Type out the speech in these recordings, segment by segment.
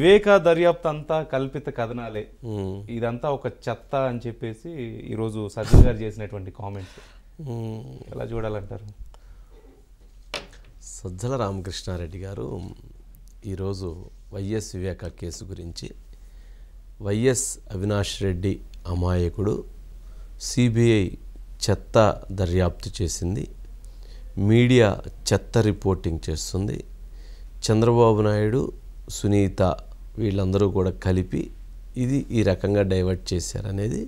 వివేక దర్యాప్తు అంతా కల్పిత కథనాలే ఇదంతా ఒక చెత్త అని చెప్పేసి ఈరోజు సజ్జన్ గారు చేసినటువంటి కామెంట్స్ ఎలా చూడాలంటారు సజ్జల రామకృష్ణారెడ్డి గారు ఈరోజు వైఎస్ వివేక కేసు గురించి వైఎస్ అవినాష్ రెడ్డి అమాయకుడు సిబిఐ చెత్త దర్యాప్తు చేసింది మీడియా చెత్త రిపోర్టింగ్ చేస్తుంది చంద్రబాబు నాయుడు సునీత వీళ్ళందరూ కూడా కలిపి ఇది ఈ రకంగా డైవర్ట్ చేశారనేది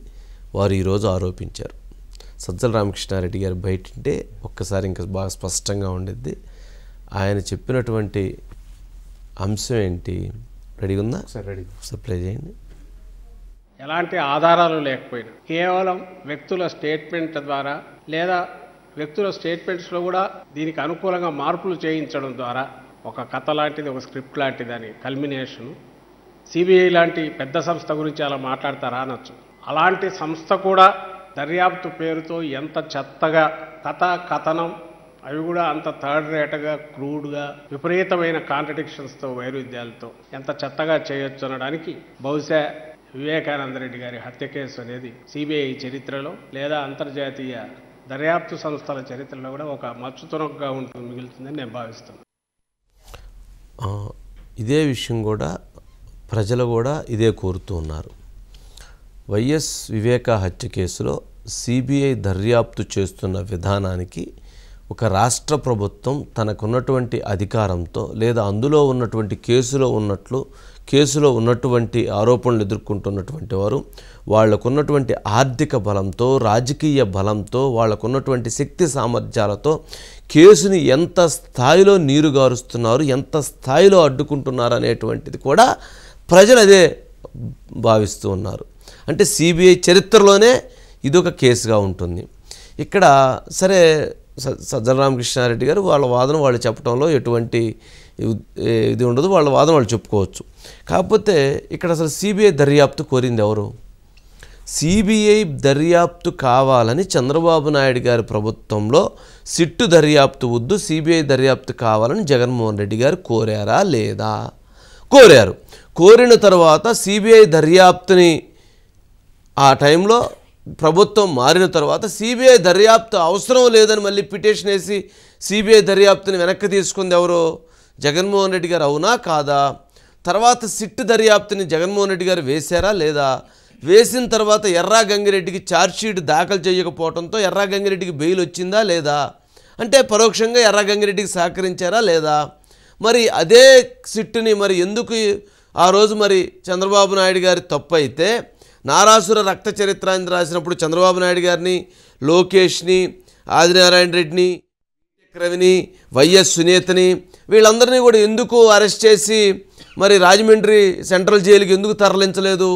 వారు ఈరోజు ఆరోపించారు సజ్జల రామకృష్ణారెడ్డి గారు బయటంటే ఒక్కసారి ఇంకా బాగా స్పష్టంగా ఉండిద్ది ఆయన చెప్పినటువంటి అంశం ఏంటి రెడీ ఉందా రెడీ సప్లై చేయండి ఎలాంటి ఆధారాలు లేకపోయినా కేవలం వ్యక్తుల స్టేట్మెంట్ ద్వారా లేదా వ్యక్తుల స్టేట్మెంట్స్లో కూడా దీనికి అనుకూలంగా మార్పులు చేయించడం ద్వారా ఒక కథ లాంటిది ఒక స్క్రిప్ట్ లాంటిది అని కల్మినేషన్ సిబిఐ లాంటి పెద్ద సంస్థ గురించి అలా మాట్లాడతారా అనొచ్చు అలాంటి సంస్థ కూడా దర్యాప్తు పేరుతో ఎంత చెత్తగా కథ కథనం అవి కూడా అంత థర్డ్ రేట్గా క్రూడ్గా విపరీతమైన కాంట్రడిక్షన్స్తో వైరుధ్యాలతో ఎంత చెత్తగా చేయొచ్చు అనడానికి బహుశా వివేకానంద రెడ్డి గారి హత్య కేసు అనేది సిబిఐ చరిత్రలో లేదా అంతర్జాతీయ దర్యాప్తు సంస్థల చరిత్రలో కూడా ఒక మచ్చుతునకగా ఉంటుంది మిగులుతుందని నేను భావిస్తున్నాను ఇదే విషయం కూడా ప్రజలు కూడా ఇదే కోరుతూ ఉన్నారు వైఎస్ వివేక హత్య కేసులో సిబిఐ దర్యాప్తు చేస్తున్న విధానానికి ఒక రాష్ట్ర ప్రభుత్వం తనకున్నటువంటి అధికారంతో లేదా అందులో ఉన్నటువంటి కేసులో ఉన్నట్లు కేసులో ఉన్నటువంటి ఆరోపణలు ఎదుర్కొంటున్నటువంటి వారు వాళ్ళకున్నటువంటి ఆర్థిక బలంతో రాజకీయ బలంతో వాళ్ళకున్నటువంటి శక్తి సామర్థ్యాలతో కేసుని ఎంత స్థాయిలో నీరుగారుస్తున్నారు ఎంత స్థాయిలో అడ్డుకుంటున్నారు అనేటువంటిది కూడా ప్రజలు అదే భావిస్తూ ఉన్నారు అంటే సిబిఐ చరిత్రలోనే ఇదొక కేసుగా ఉంటుంది ఇక్కడ సరే సజ్జన రామకృష్ణారెడ్డి గారు వాళ్ళ వాదన వాళ్ళు చెప్పడంలో ఎటువంటి ఇది ఉండదు వాళ్ళ వాదన వాళ్ళు చెప్పుకోవచ్చు కాకపోతే ఇక్కడ అసలు సిబిఐ దర్యాప్తు కోరింది ఎవరు సిబిఐ దర్యాప్తు కావాలని చంద్రబాబు నాయుడు గారి ప్రభుత్వంలో సిట్టు దర్యాప్తు వద్దు సిబిఐ దర్యాప్తు కావాలని జగన్మోహన్ రెడ్డి గారు కోరారా లేదా కోరారు కోరిన తర్వాత సిబిఐ దర్యాప్తుని ఆ టైంలో ప్రభుత్వం మారిన తర్వాత సిబిఐ దర్యాప్తు అవసరం లేదని మళ్ళీ పిటిషన్ వేసి సిబిఐ దర్యాప్తుని వెనక్కి తీసుకుంది ఎవరో జగన్మోహన్ రెడ్డి గారు అవునా కాదా తర్వాత సిట్ దర్యాప్తుని జగన్మోహన్ రెడ్డి గారు వేశారా లేదా వేసిన తర్వాత ఎర్రా గంగిరెడ్డికి ఛార్జ్షీట్ దాఖలు చేయకపోవడంతో ఎర్రా గంగిరెడ్డికి బెయిల్ వచ్చిందా లేదా అంటే పరోక్షంగా ఎర్రా గంగిరెడ్డికి సహకరించారా లేదా మరి అదే సిట్టుని మరి ఎందుకు ఆ రోజు మరి చంద్రబాబు నాయుడు గారి తప్పు అయితే నారాసుర రక్త చరిత్ర అని రాసినప్పుడు చంద్రబాబు నాయుడు గారిని లోకేష్ని ఆదినారాయణ రెడ్డిని రవిని వైఎస్ సునీతని వీళ్ళందరినీ కూడా ఎందుకు అరెస్ట్ చేసి మరి రాజమండ్రి సెంట్రల్ జైలుకి ఎందుకు తరలించలేదు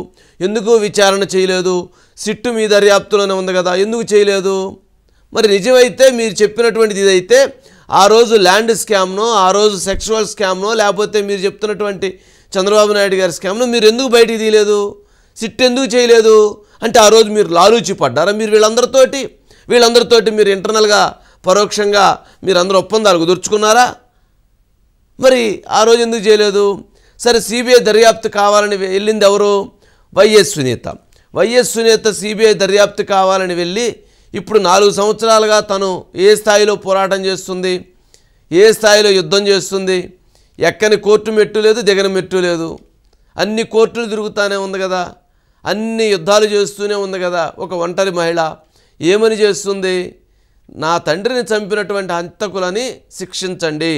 ఎందుకు విచారణ చేయలేదు సిట్టు మీ దర్యాప్తులోనే ఉంది కదా ఎందుకు చేయలేదు మరి నిజమైతే మీరు చెప్పినటువంటిది ఇదైతే ఆ రోజు ల్యాండ్ స్కామ్నో ఆ రోజు సెక్షువల్ స్కామ్నో లేకపోతే మీరు చెప్తున్నటువంటి చంద్రబాబు నాయుడు గారి స్కామ్ను మీరు ఎందుకు బయటికి తీయలేదు సిట్ ఎందుకు చేయలేదు అంటే ఆ రోజు మీరు లాలూచి పడ్డారా మీరు వీళ్ళందరితోటి వీళ్ళందరితోటి మీరు ఇంటర్నల్గా పరోక్షంగా మీరు అందరూ ఒప్పందాలు కుదుర్చుకున్నారా మరి ఆ రోజు ఎందుకు చేయలేదు సరే సిబిఐ దర్యాప్తు కావాలని వెళ్ళింది ఎవరు YS Sunitha YS Sunitha CBI దర్యాప్తు కావాలని వెళ్ళి ఇప్పుడు నాలుగు సంవత్సరాలుగా తను ఏ స్థాయిలో పోరాటం చేస్తుంది ఏ స్థాయిలో యుద్ధం చేస్తుంది ఎక్కని కోర్టు మెట్టు లేదు దిగని మెట్టు లేదు అన్ని కోర్టులు తిరుగుతూనే ఉంది కదా అన్ని యుద్ధాలు చేస్తూనే ఉంది కదా ఒక ఒంటరి మహిళ ఏమని చేస్తుంది నా తండ్రిని చంపినటువంటి హంతకులని శిక్షించండి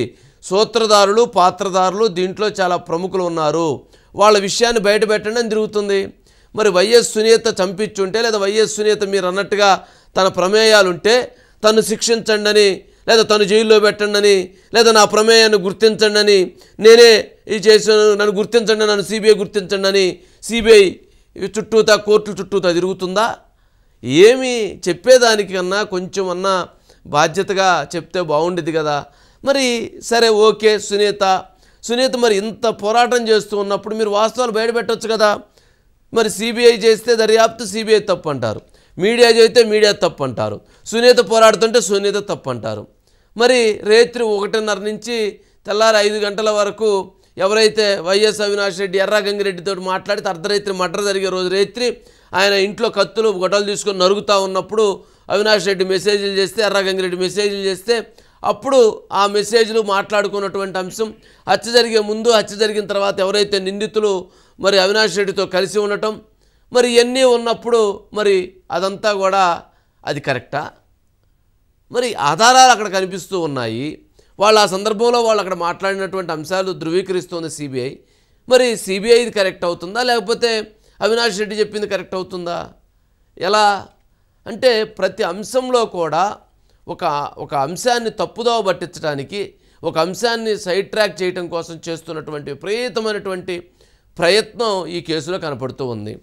సూత్రధారులు పాత్రధారులు దీంట్లో చాలా ప్రముఖులు ఉన్నారు వాళ్ళ విషయాన్ని బయట పెట్టడం జరుగుతుంది తిరుగుతుంది మరి వైఎస్ సునీత చంపించుంటే లేదా వైఎస్ సునీత మీరు అన్నట్టుగా తన ప్రమేయాలుంటే తను శిక్షించండి లేదా తను జైల్లో పెట్టండి లేదా నా ప్రమేయాన్ని గుర్తించండి అని నేనే ఇది చేసిన నన్ను గుర్తించండి నన్ను సిబిఐ గుర్తించండి అని సిబిఐ చుట్టూతా కోర్టుల చుట్టూతా తిరుగుతుందా ఏమి చెప్పేదానికన్నా కొంచెం అన్నా బాధ్యతగా చెప్తే బాగుండేది కదా మరి సరే ఓకే సునీత సునీత మరి ఇంత పోరాటం చేస్తూ ఉన్నప్పుడు మీరు వాస్తవాలు బయటపెట్టవచ్చు కదా మరి సిబిఐ చేస్తే దర్యాప్తు సిబిఐ తప్పు అంటారు మీడియా చేస్తే మీడియా తప్పు అంటారు సునీత పోరాడుతుంటే సునీత తప్పు అంటారు మరి రేత్రి ఒకటిన్నర నుంచి తెల్లారి ఐదు గంటల వరకు ఎవరైతే వైఎస్ అవినాష్ రెడ్డి గంగిరెడ్డితో మాట్లాడితే అర్ధరాత్రి మర్డర్ జరిగే రోజు రాత్రి ఆయన ఇంట్లో కత్తులు గొడవలు తీసుకొని నరుగుతూ ఉన్నప్పుడు అవినాష్ రెడ్డి మెసేజ్లు చేస్తే ఎర్రగంగిరెడ్డి మెసేజ్లు చేస్తే అప్పుడు ఆ మెసేజ్లు మాట్లాడుకున్నటువంటి అంశం హత్య జరిగే ముందు హత్య జరిగిన తర్వాత ఎవరైతే నిందితులు మరి అవినాష్ రెడ్డితో కలిసి ఉండటం మరి ఇవన్నీ ఉన్నప్పుడు మరి అదంతా కూడా అది కరెక్టా మరి ఆధారాలు అక్కడ కనిపిస్తూ ఉన్నాయి వాళ్ళు ఆ సందర్భంలో వాళ్ళు అక్కడ మాట్లాడినటువంటి అంశాలు ధృవీకరిస్తోంది సిబిఐ మరి సిబిఐ ఇది కరెక్ట్ అవుతుందా లేకపోతే అవినాష్ రెడ్డి చెప్పింది కరెక్ట్ అవుతుందా ఎలా అంటే ప్రతి అంశంలో కూడా ఒక ఒక అంశాన్ని తప్పుదోవ పట్టించడానికి ఒక అంశాన్ని సైడ్ ట్రాక్ చేయడం కోసం చేస్తున్నటువంటి విపరీతమైనటువంటి ప్రయత్నం ఈ కేసులో కనపడుతూ ఉంది